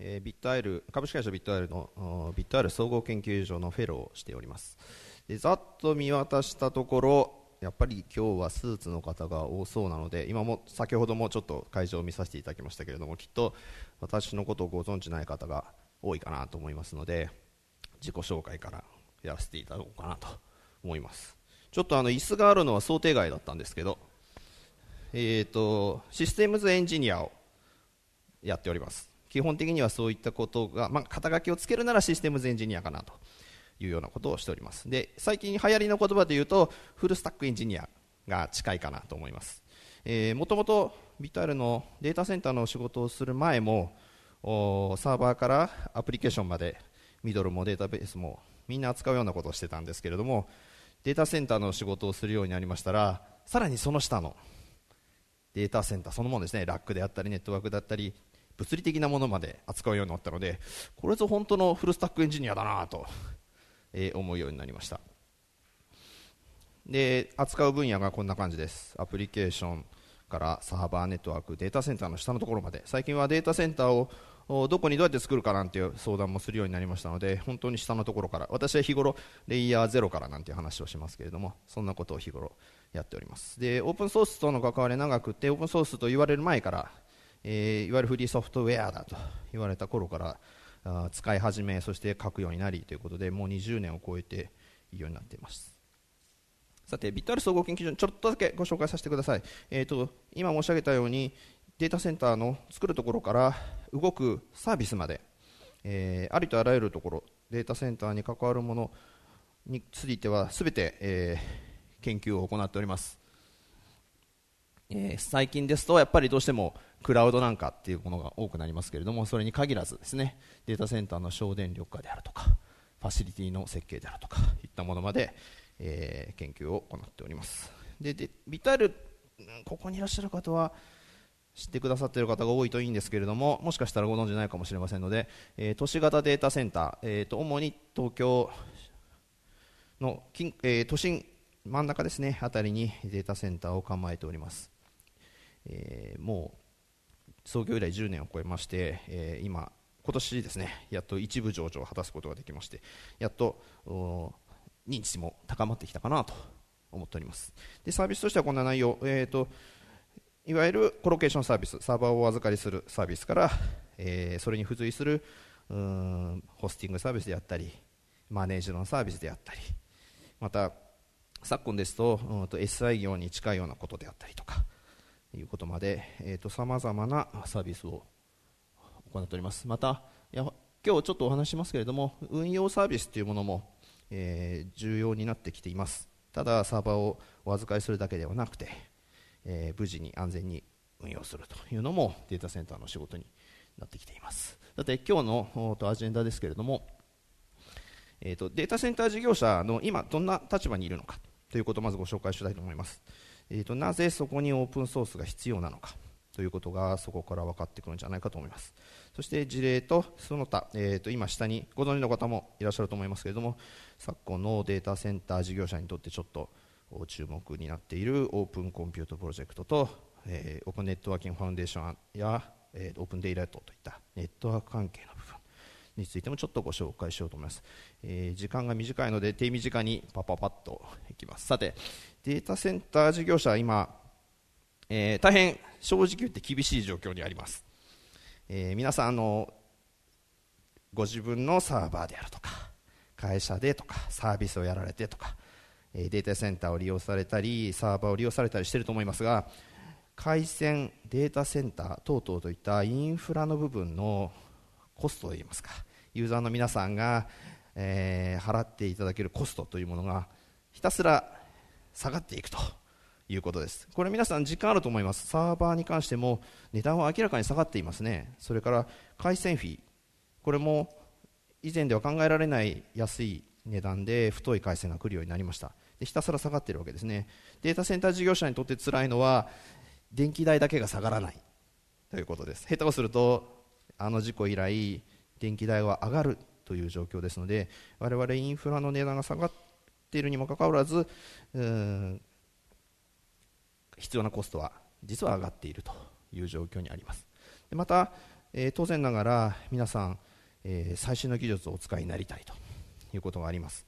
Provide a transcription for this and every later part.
えー、ビットアイル株式会社ビットアイルのビットアイル総合研究所のフェローをしておりますでざっと見渡したところやっぱり今日はスーツの方が多そうなので今も先ほどもちょっと会場を見させていただきましたけれどもきっと私のことをご存じない方が多いかなと思いますので自己紹介からやらせていただこうかなと思いますちょっとあの椅子があるのは想定外だったんですけど、えーとシステムズエンジニアをやっております基本的にはそういったことが、まあ、肩書きをつけるならシステムズエンジニアかなというようなことをしておりますで最近流行りの言葉で言うとフルスタックエンジニアが近いかなと思いますもともとビタルのデータセンターの仕事をする前もサーバーからアプリケーションまでミドルもデータベースもみんな扱うようなことをしてたんですけれどもデータセンターの仕事をするようになりましたらさらにその下のデータセンターそのものですねラックであったりネットワークだったり物理的なものまで扱うようになったのでこれぞ本当のフルスタックエンジニアだなと、えー、思うようになりましたで扱う分野がこんな感じですアプリケーションからサーバーネットワークデータセンターの下のところまで最近はデータセンターをどこにどうやって作るかなんていう相談もするようになりましたので本当に下のところから私は日頃レイヤー0からなんていう話をしますけれどもそんなことを日頃やっておりますでオープンソースとの関わり長くてオープンソースと言われる前からえー、いわゆるフリーソフトウェアだと言われた頃からあ使い始めそして書くようになりということでもう20年を超えていいようになっていますさてビットアル総合研究所にちょっとだけご紹介させてください、えーと、と今申し上げたようにデータセンターの作るところから動くサービスまで、えー、ありとあらゆるところデータセンターに関わるものについては全て、えー、研究を行っておりますえー、最近ですとやっぱりどうしてもクラウドなんかっていうものが多くなりますけれどもそれに限らずですねデータセンターの省電力化であるとかファシリティの設計であるとかいったものまで、えー、研究を行っておりますででビタルここにいらっしゃる方は知ってくださっている方が多いといいんですけれどももしかしたらご存じないかもしれませんので、えー、都市型データセンター、えーと、と主に東京の近、えー、都心真ん中ですね辺りにデータセンターを構えておりますえー、もう創業以来10年を超えまして、えー、今、今年ですねやっと一部上場を果たすことができましてやっと認知も高まってきたかなと思っておりますでサービスとしてはこんな内容、えーと、いわゆるコロケーションサービスサーバーをお預かりするサービスから、えー、それに付随するうんホスティングサービスであったりマネージャーのサービスであったりまた昨今ですとと SI 業に近いようなことであったりとかいうことまでさまざまなサービスを行っておりますまたや今日ちょっとお話しますけれども運用サービスというものも、えー、重要になってきていますただサーバーをお預かりするだけではなくて、えー、無事に安全に運用するというのもデータセンターの仕事になってきていますさて今日のとアジェンダですけれども、えーと、とデータセンター事業者の今どんな立場にいるのかということをまずご紹介したいと思いますえーと、なぜそこにオープンソースが必要なのかということがそこから分かってくるんじゃないかと思いますそして事例とその他、えー、と今下にご存知の方もいらっしゃると思いますけれども昨今のデータセンター事業者にとってちょっと注目になっているオープンコンピュートプロジェクトと、えー、オープンネットワーキングファウンデーションや、えー、オープンデイライトといったネットワーク関係のについてもちょっとご紹介しようと思います、えー、時間が短いので手短にパパパッといきますさてデータセンター事業者は今、えー、大変正直言って厳しい状況にあります、えー、皆さんあのご自分のサーバーであるとか会社でとかサービスをやられてとかデータセンターを利用されたりサーバーを利用されたりしていると思いますが回線、データセンター等々といったインフラの部分のコストといいますかユーザーの皆さんが、えー、払っていただけるコストというものがひたすら下がっていくということですこれ皆さん時間あると思いますサーバーに関しても値段は明らかに下がっていますねそれから回線費これも以前では考えられない安い値段で太い回線が来るようになりましたでひたすら下がっているわけですねデータセンター事業者にとって辛いのは電気代だけが下がらないということです下手をするとあの事故以来電気代は上がるという状況ですので我々インフラの値段が下がっているにもかかわらず必要なコストは実は上がっているという状況にありますでまた、えー、当然ながら皆さん、えー、最新の技術をお使いになりたいということがあります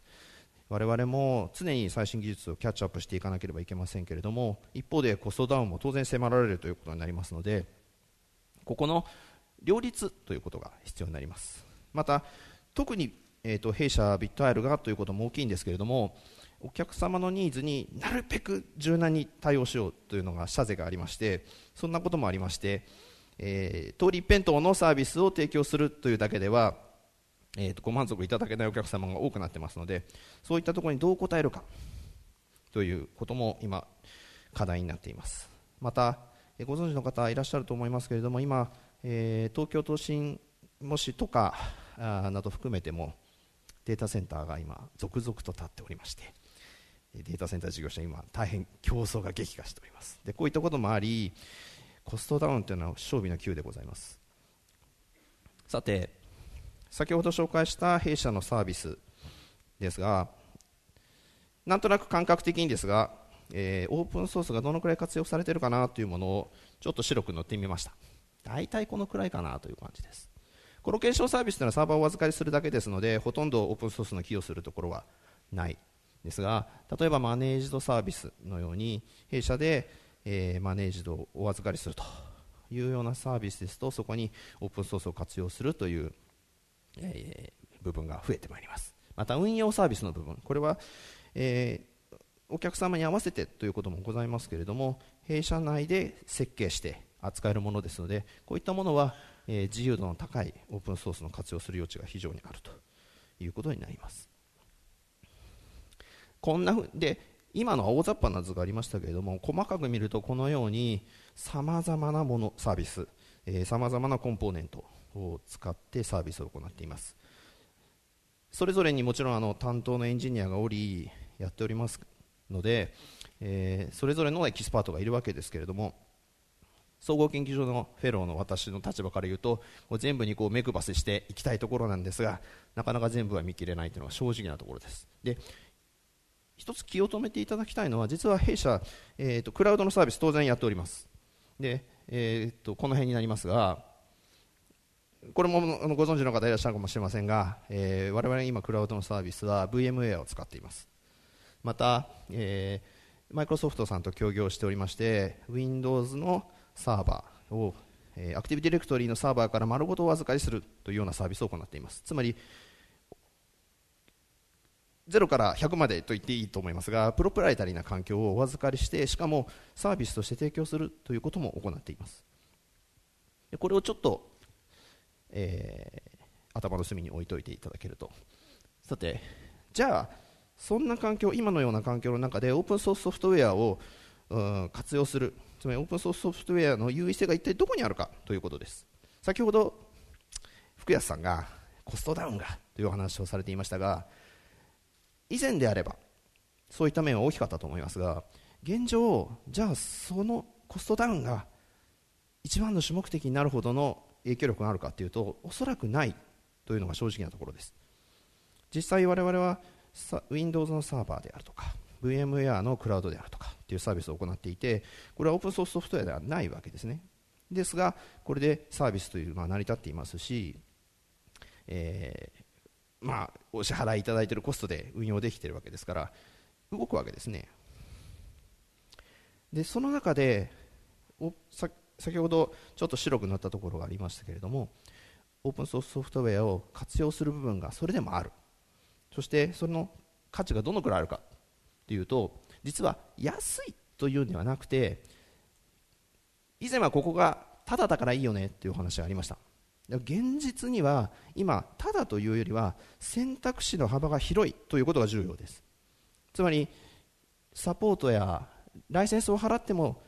我々も常に最新技術をキャッチアップしていかなければいけませんけれども一方でコストダウンも当然迫られるということになりますのでここの両立ということが必要になりますまた特に、えーと、弊社ビットアイルがということも大きいんですけれどもお客様のニーズになるべく柔軟に対応しようというのが社税がありましてそんなこともありまして、えー、通り一辺倒のサービスを提供するというだけでは、えーと、とご満足いただけないお客様が多くなってますのでそういったところにどう応えるかということも今課題になっていますまたご存知の方いらっしゃると思いますけれども今え東京都心もしとか など含めてもデータセンターが今続々と立っておりましてデータセンター事業者今大変競争が激化しておりますでこういったこともありコストダウンというのは勝利の急でございますさて先ほど紹介した弊社のサービスですがなんとなく感覚的にですが、えー、オープンソースがどのくらい活用されているかなというものをちょっと白く塗ってみました大体このくらいかなという感じです。この検証サービスというのはサーバーをお預かりするだけですのでほとんどオープンソースの寄与するところはないですが例えばマネージドサービスのように弊社で、えー、マネージドをお預かりするというようなサービスですとそこにオープンソースを活用するという、えー、部分が増えてまいりますまた運用サービスの部分これは、えー、お客様に合わせてということもございますけれども弊社内で設計して扱えるものですのでこういったものは、えー、自由度の高いオープンソースの活用する余地が非常にあるということになりますこんなふで今の大雑把な図がありましたけれども細かく見るとこのようにさまざまなものサービスさまざまなコンポーネントを使ってサービスを行っていますそれぞれにもちろんあの担当のエンジニアがおりやっておりますので、えー、それぞれのエキスパートがいるわけですけれども総合研究所のフェローの私の立場から言うとう全部にこう目配せしていきたいところなんですがなかなか全部は見切れないというのが正直なところですで一つ気を止めていただきたいのは実は弊社、えーと、クラウドのサービス当然やっておりますで、えーと、とこの辺になりますがこれもあのご存知の方いらっしゃるかもしれませんが、えー、我々今クラウドのサービスは VMware を使っていますまた、えー、マイクロソフトさんと協業しておりまして Windows のサーバーを、えー、アクティブディレクトリのサーバーから丸ごとお預かりするというようなサービスを行っていますつまり0から100までと言っていいと思いますがプロプライタリーな環境をお預かりしてしかもサービスとして提供するということも行っていますこれをちょっと、えー、頭の隅に置いといていただけるとさてじゃあそんな環境今のような環境の中でオープンソースソフトウェアを活用するつまりオープンソースソフトウェアの優位性が一体どこにあるかということです先ほど福安さんがコストダウンがというお話をされていましたが以前であればそういった面は大きかったと思いますが現状、じゃあそのコストダウンが一番の主目的になるほどの影響力があるかというとおそらくないというのが正直なところです実際我々は Windows のサーバーであるとか VMware のクラウドであるとかっていうサービスを行っていて、これはオープンソースソフトウェアではないわけですね。ですが、これでサービスというのは成り立っていますし、えー、まあ、お支払いいただいているコストで運用できているわけですから、動くわけですね。で、その中で、おさ先ほどちょっと白くなったところがありましたけれども、オープンソースソフトウェアを活用する部分がそれでもある。そして、その価値がどのくらいあるかっていうと実は安いというんではなくて以前はここがただだからいいよねっていう話がありました現実には今ただというよりは選択肢の幅が広いということが重要ですつまりサポートやライセンスを払っても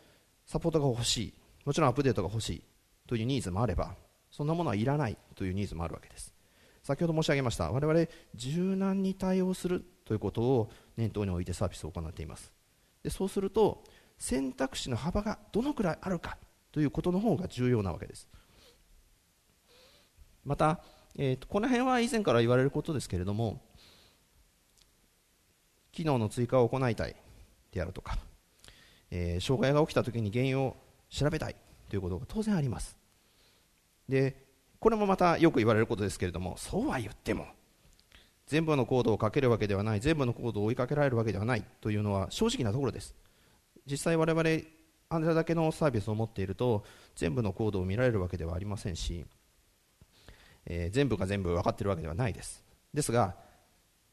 サポートが欲しいもちろんアップデートが欲しいというニーズもあればそんなものはいらないというニーズもあるわけです先ほど申し上げました我々柔軟に対応するということを念頭に置いてサービスを行っていますでそうすると選択肢の幅がどのくらいあるかということの方が重要なわけですまた、えーと、この辺は以前から言われることですけれども機能の追加を行いたいであるとか、えー、障害が起きた時に原因を調べたいということが当然ありますでこれもまたよく言われることですけれどもそうは言っても全部のコードをかけるわけではない全部のコードを追いかけられるわけではないというのは正直なところです実際我々あれだけのサービスを持っていると全部のコードを見られるわけではありませんし、えー、全部が全部分かっているわけではないですですが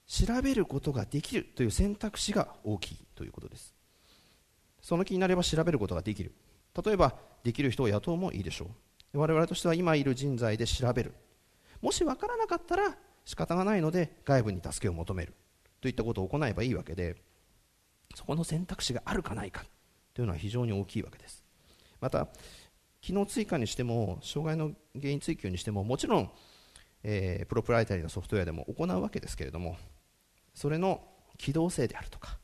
調べることができるという選択肢が大きいということですその気になれば調べることができる例えばできる人を雇うもいいでしょう我々としては今いる人材で調べるもし分からなかったら仕方がないので外部に助けを求めるといったことを行えばいいわけでそこの選択肢があるかないかというのは非常に大きいわけですまた機能追加にしても障害の原因追及にしてももちろん、えー、プロプライタリーのソフトウェアでも行うわけですけれどもそれの機動性であるとか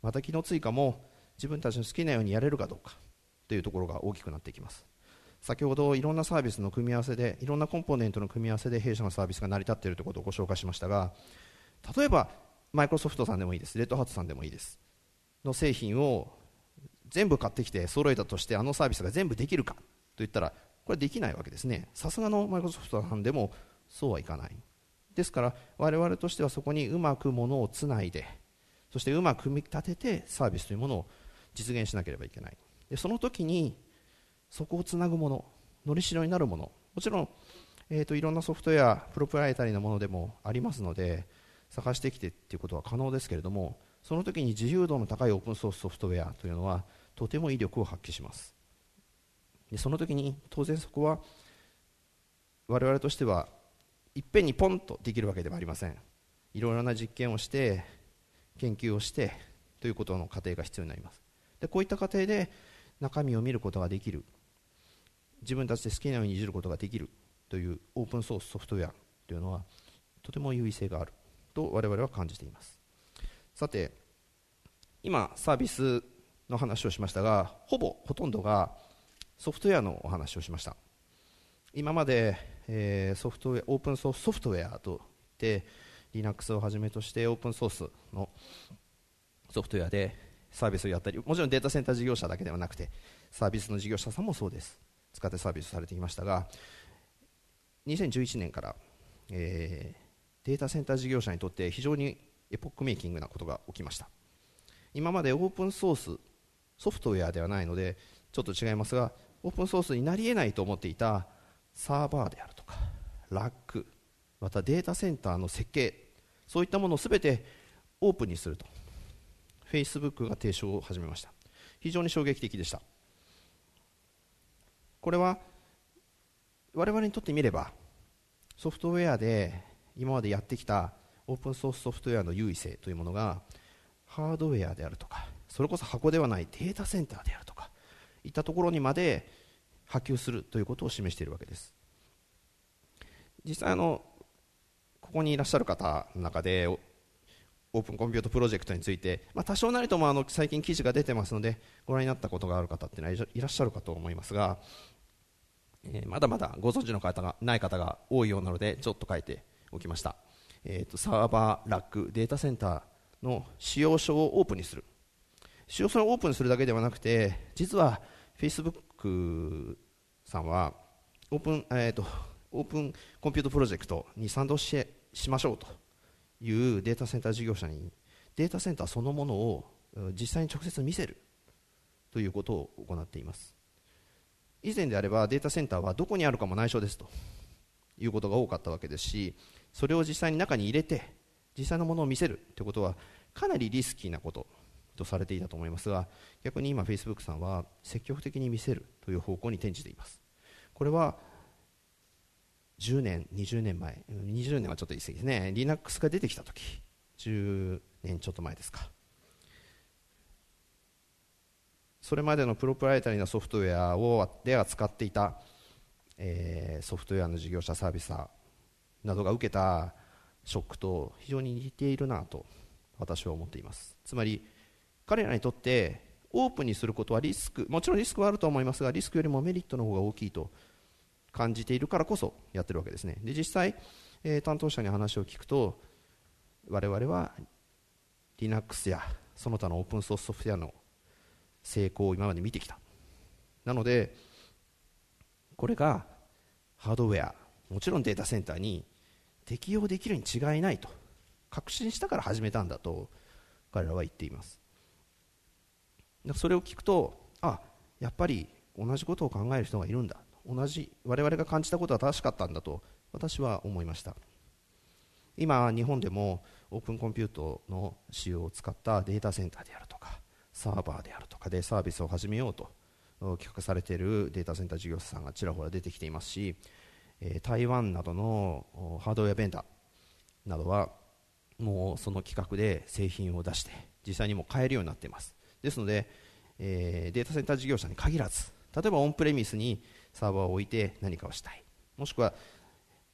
また機能追加も自分たちの好きなようにやれるかどうかというところが大きくなっていきます先ほどいろんなサービスの組み合わせでいろんなコンポーネントの組み合わせで弊社のサービスが成り立っているということをご紹介しましたが例えばマイクロソフトさんでもいいですレッドハットさんでもいいですの製品を全部買ってきて揃えたとしてあのサービスが全部できるかと言ったらこれできないわけですねさすがのマイクロソフトさんでもそうはいかないですから我々としてはそこにうまくものをつないでそしてうまく組み立ててサービスというものを実現しなければいけないでその時にそこをつなぐもののりしろになるものもちろん、えーと、いろんなソフトウェアプロプライタリーなものでもありますので探してきてっていうことは可能ですけれどもその時に自由度の高いオープンソースソフトウェアというのはとても威力を発揮しますでその時に当然そこは我々としてはいっぺんにポンとできるわけではありませんいろいろな実験をして研究をしてということの過程が必要になりますでこういった過程で中身を見ることができる自分たちで好きなようにいじることができるというオープンソースソフトウェアというのはとても優位性があると我々は感じていますさて今サービスの話をしましたがほぼほとんどがソフトウェアのお話をしました今まで、えソフトウェアオープンソースソフトウェアといって Linux をはじめとしてオープンソースのソフトウェアでサービスをやったりもちろんデータセンター事業者だけではなくてサービスの事業者さんもそうです使ってサービスされてきましたが2011年から、えー、データセンター事業者にとって非常にエポックメイキングなことが起きました今までオープンソースソフトウェアではないのでちょっと違いますがオープンソースになり得ないと思っていたサーバーであるとかラックまたデータセンターの設計そういったものを全てオープンにすると Facebook が提唱を始めました非常に衝撃的でしたこれは我々にとってみればソフトウェアで今までやってきたオープンソースソフトウェアの優位性というものがハードウェアであるとかそれこそ箱ではないデータセンターであるとかいったところにまで波及するということを示しているわけです実際あのここにいらっしゃる方の中でオープンコンピュートプロジェクトについて、まあ、多少なりともあの最近記事が出てますのでご覧になったことがある方っていうのはいらっしゃるかと思いますがえー、まだまだご存知の方がない方が多いようなのでちょっと書いておきました、えーと、サーバーラックデータセンターの使用書をオープンにする使用書をオープンするだけではなくて実は Facebook さんはオープン、えーと、とオープンコンピュートプロジェクトに賛同ししましょうというデータセンター事業者にデータセンターそのものを実際に直接見せるということを行っています以前であればデータセンターはどこにあるかも内緒ですということが多かったわけですしそれを実際に中に入れて実際のものを見せるということはかなりリスキーなこととされていたと思いますが逆に今 Facebook さんは積極的に見せるという方向に転じていますこれは10年20年前20年はちょっと言い過ぎですね Linux が出てきた時10年ちょっと前ですかそれまでのプロプライタリーなソフトウェアをでは使っていた、えー、ソフトウェアの事業者サービスなどが受けたショックと非常に似ているなと私は思っていますつまり彼らにとってオープンにすることはリスクもちろんリスクはあると思いますがリスクよりもメリットの方が大きいと感じているからこそやってるわけですねで実際、えー、担当者に話を聞くと我々は Linux やその他のオープンソースソフトウェアの成功を今まで見てきたなのでこれがハードウェアもちろんデータセンターに適用できるに違いないと確信したから始めたんだと彼らは言っていますそれを聞くとあやっぱり同じことを考える人がいるんだ同じ我々が感じたことは正しかったんだと私は思いました今日本でもオープンコンピュートの使用を使ったデータセンターであるとかサーバーであるとかでサービスを始めようと企画されているデータセンター事業者さんがちらほら出てきていますし台湾などのハードウェアベンダーなどはもうその企画で製品を出して実際にも買えるようになっていますですので、えデータセンター事業者に限らず例えばオンプレミスにサーバーを置いて何かをしたいもしくは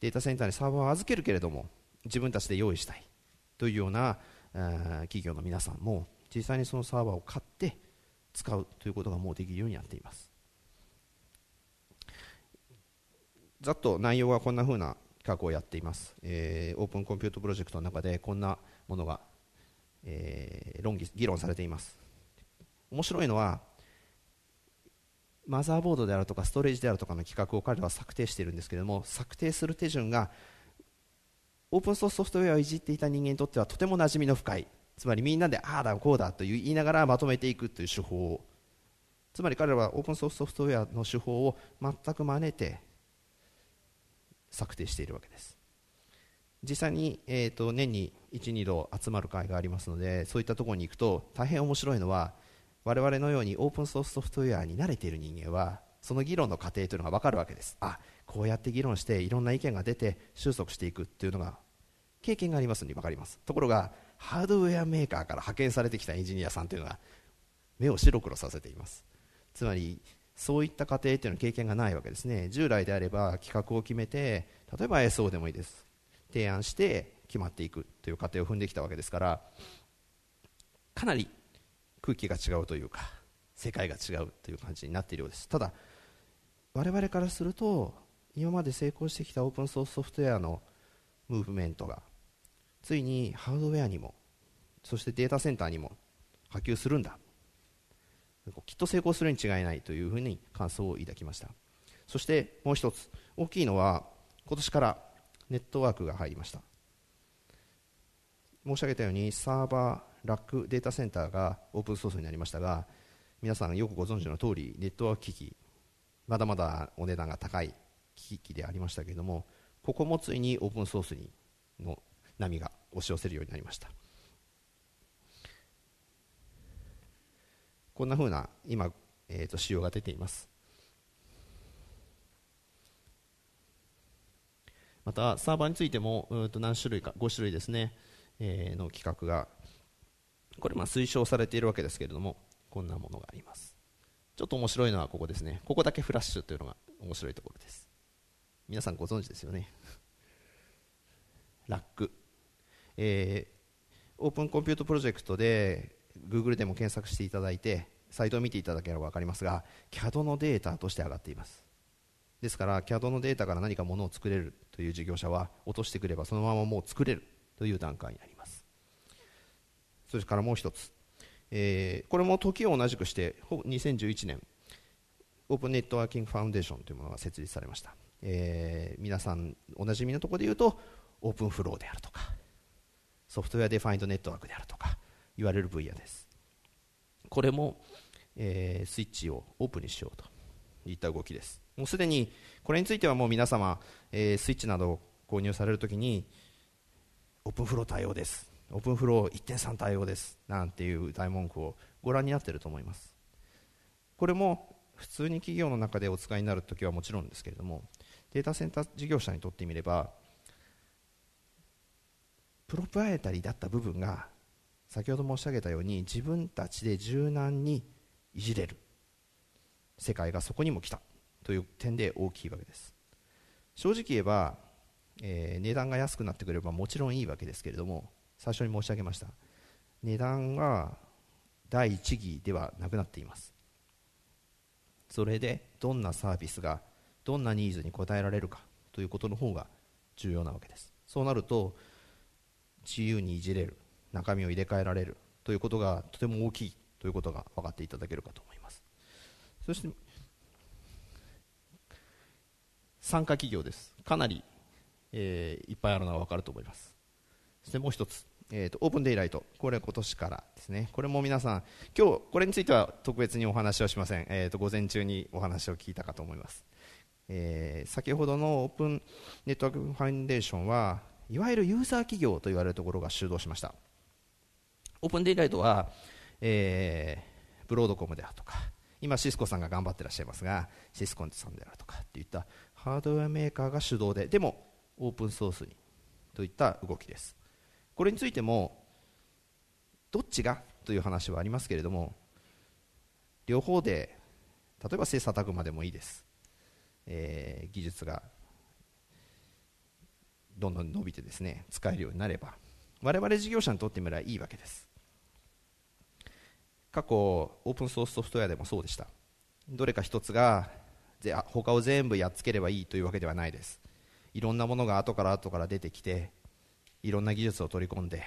データセンターにサーバーを預けるけれども自分たちで用意したいというような企業の皆さんも実際にそのサーバーを買って使うということがもうできるようになっていますざっと内容はこんなふうな企画をやっています、えー、オープンコンピュートプロジェクトの中でこんなものが、えー、論議議論されています面白いのはマザーボードであるとかストレージであるとかの企画を彼らは策定しているんですけれども策定する手順がオープンソースソフトウェアをいじっていた人間にとってはとても馴染みの深いつまりみんなでああだこうだと言いながらまとめていくという手法つまり彼らはオープンソースソフトウェアの手法を全く真似て策定しているわけです実際に、えーと、年に12度集まる会がありますのでそういったところに行くと大変面白いのは我々のようにオープンソースソフトウェアに慣れている人間はその議論の過程というのが分かるわけですあこうやって議論していろんな意見が出て収束していくというのが経験がありますので分かりますところがハードウェアメーカーから派遣されてきたエンジニアさんというのが目を白黒させていますつまりそういった過程というのは経験がないわけですね従来であれば企画を決めて例えば s o でもいいです提案して決まっていくという過程を踏んできたわけですからかなり空気が違うというか世界が違うという感じになっているようですただ我々からすると今まで成功してきたオープンソースソフトウェアのムーブメントがついにハードウェアにもそしてデータセンターにも波及するんだきっと成功するに違いないというふうに感想を抱きましたそしてもう一つ大きいのは今年からネットワークが入りました申し上げたようにサーバーラックデータセンターがオープンソースになりましたが皆さんよくご存知の通りネットワーク機器まだまだお値段が高い機器でありましたけれどもここもついにオープンソースにの波が押し寄せるようになりましたこんなふうな今、えーと、仕様が出ていますまたサーバーについてもうんと何種類か5種類ですね、えー、の規格がこれまあ推奨されているわけですけれどもこんなものがありますちょっと面白いのはここですねここだけフラッシュというのが面白いところです皆さんご存知ですよねラック、えー、オープンコンピュートプロジェクトで Google でも検索していただいてサイトを見ていただければ分かりますが CAD のデータとして上がっていますですから CAD のデータから何かものを作れるという事業者は落としてくればそのままもう作れるという段階になりますそれからもう一つ、えー、これも時を同じくして2011年オープンネットワーキングファウンデーションというものが設立されました、えー、皆さんおなじみのところで言うとオープンフローであるとかソフトウェアデファインドネットワークであるとか言われる分野ですこれも、えー、スイッチをオープンにしようといった動きですもうすでにこれについてはもう皆様、えー、スイッチなどを購入されるときにオープンフロー対応ですオープンフロー1.3対応ですなんていう大文句をご覧になっていると思いますこれも普通に企業の中でお使いになるときはもちろんですけれどもデータセンター事業者にとってみればプロプライタリーだった部分が先ほど申し上げたように自分たちで柔軟にいじれる世界がそこにも来たという点で大きいわけです正直言えば、えー、値段が安くなってくればもちろんいいわけですけれども最初に申し上げました値段は第一義ではなくなっていますそれでどんなサービスがどんなニーズに応えられるかということの方が重要なわけですそうなると自由にいじれる中身を入れ替えられるということがとても大きいということが分かっていただけるかと思いますそして参加企業ですかなり、えー、いっぱいあるのが分かると思いますそしてもう一つ、えーと、オープンデイライトこれ今年からですねこれも皆さん今日これについては特別にお話はしません、えーと、午前中にお話を聞いたかと思います、えー、先ほどのオープンネットワークファンデーションはいわゆるユーザー企業と言われるところが主導しましたオープンデイライトは、えー、ブロードコムであるとか今シスコさんが頑張ってらっしゃいますがシスコンさんであるとかっていったハードウェアメーカーが主導ででもオープンソースにといった動きですこれについてもどっちがという話はありますけれども両方で例えば精査タグまでもいいです、えー、技術がどんどん伸びてですね使えるようになれば我々事業者にとってみればいいわけです過去オープンソースソフトウェアでもそうでしたどれか一つが他を全部やっつければいいというわけではないですいろんなものが後から後から出てきていろんな技術を取り込んで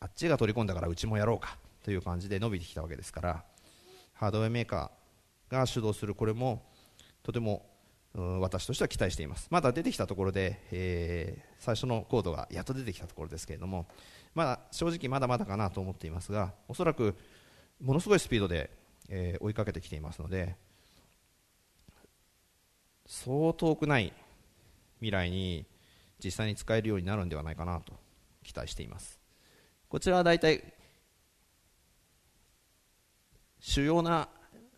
あっちが取り込んだからうちもやろうかという感じで伸びてきたわけですからハードウェアメーカーが主導するこれもとても私としては期待していますまだ出てきたところで、えー、最初のコードがやっと出てきたところですけれども、まだ正直まだまだかなと思っていますがおそらくものすごいスピードで、えー、追いかけてきていますのでそう遠くない未来に実際に使えるようになるんではないかなと期待していますこちらは大体主要な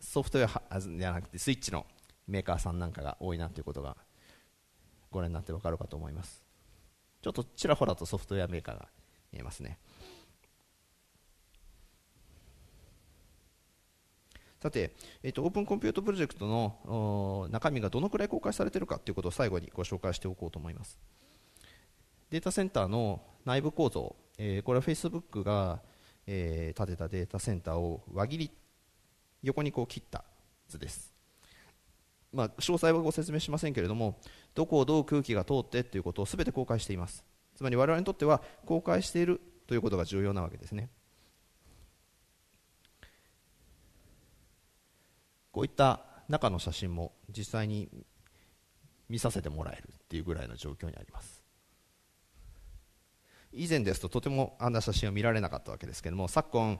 ソフトウェアじゃなくてスイッチのメーカーさんなんかが多いなということがご覧になって分かるかと思いますちょっとちらほらとソフトウェアメーカーが見えますねさて、えっと、オープンコンピュートプロジェクトの中身がどのくらい公開されているかということを最後にご紹介しておこうと思いますデータセンターの内部構造、えー、これは Facebook が、えー、建てたデータセンターを輪切り横にこう切った図ですまあ、詳細はご説明しませんけれどもどこをどう空気が通ってということを全て公開していますつまり我々にとっては公開しているということが重要なわけですねこういった中の写真も実際に見させてもらえるっていうぐらいの状況にあります以前ですととてもあんな写真は見られなかったわけですけれども昨今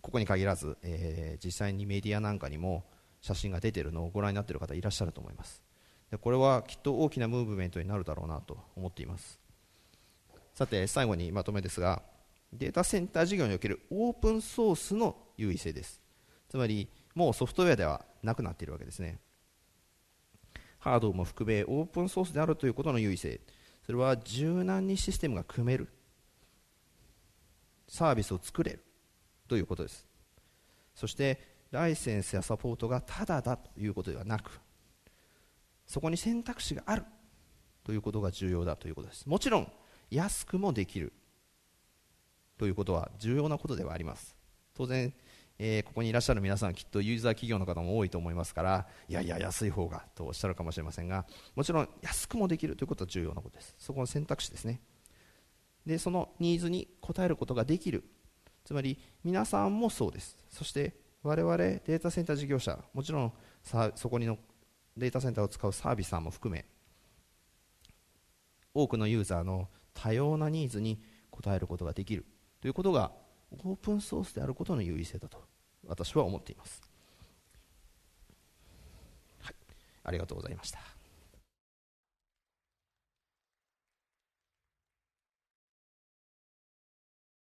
ここに限らず、えー、実際にメディアなんかにも写真が出ているのをご覧になっている方いらっしゃると思いますでこれはきっと大きなムーブメントになるだろうなと思っていますさて最後にまとめですがデータセンター事業におけるオープンソースの優位性ですつまりもうソフトウェアではなくなっているわけですねハードも含めオープンソースであるということの優位性それは柔軟にシステムが組めるサービスを作れるということですそしてライセンスやサポートがただだということではなくそこに選択肢があるということが重要だということですもちろん安くもできるということは重要なことではあります当然、えー、ここにいらっしゃる皆さんきっとユーザー企業の方も多いと思いますからいやいや安い方がとおっしゃるかもしれませんがもちろん安くもできるということは重要なことですそこの選択肢ですねでそのニーズに応えることができるつまり皆さんもそうですそして我々データセンター事業者もちろんそこにのデータセンターを使うサービスさんも含め多くのユーザーの多様なニーズに応えることができるということがオープンソースであることの優位性だと私は思っています、はい、ありがとうございました